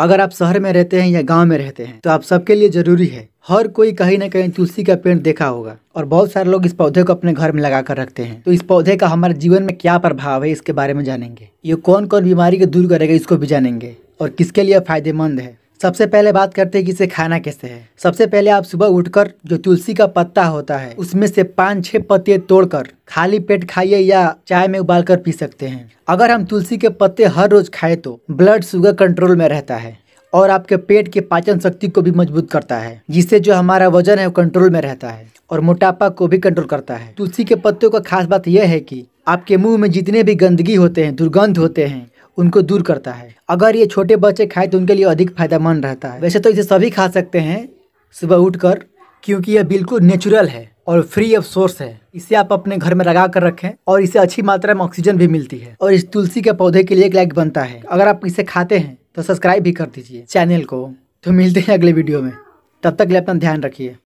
अगर आप शहर में रहते हैं या गांव में रहते हैं तो आप सबके लिए जरूरी है हर कोई कहीं ना कहीं तुलसी का पेड़ देखा होगा और बहुत सारे लोग इस पौधे को अपने घर में लगा कर रखते हैं तो इस पौधे का हमारे जीवन में क्या प्रभाव है इसके बारे में जानेंगे ये कौन कौन बीमारी को दूर करेगा इसको भी जानेंगे और किसके लिए फायदेमंद है सबसे पहले बात करते हैं कि इसे खाना कैसे है सबसे पहले आप सुबह उठकर जो तुलसी का पत्ता होता है उसमें से पाँच छः पत्ते तोड़कर खाली पेट खाइए या चाय में उबाल कर पी सकते हैं अगर हम तुलसी के पत्ते हर रोज खाए तो ब्लड शुगर कंट्रोल में रहता है और आपके पेट के पाचन शक्ति को भी मजबूत करता है जिससे जो हमारा वजन है वो कंट्रोल में रहता है और मोटापा को भी कंट्रोल करता है तुलसी के पत्तों का खास बात यह है कि आपके मुंह में जितने भी गंदगी होते हैं दुर्गंध होते हैं उनको दूर करता है अगर ये छोटे बच्चे खाए तो उनके लिए अधिक फायदेमंद रहता है वैसे तो इसे सभी खा सकते हैं सुबह उठकर क्योंकि यह बिल्कुल नेचुरल है और फ्री ऑफ सोर्स है इसे आप अपने घर में लगा कर रखें और इसे अच्छी मात्रा में ऑक्सीजन भी मिलती है और इस तुलसी के पौधे के लिए एक लाइक बनता है अगर आप इसे खाते हैं तो सब्सक्राइब भी कर दीजिए चैनल को तो मिलते हैं अगले वीडियो में तब तक के लिए अपना ध्यान रखिए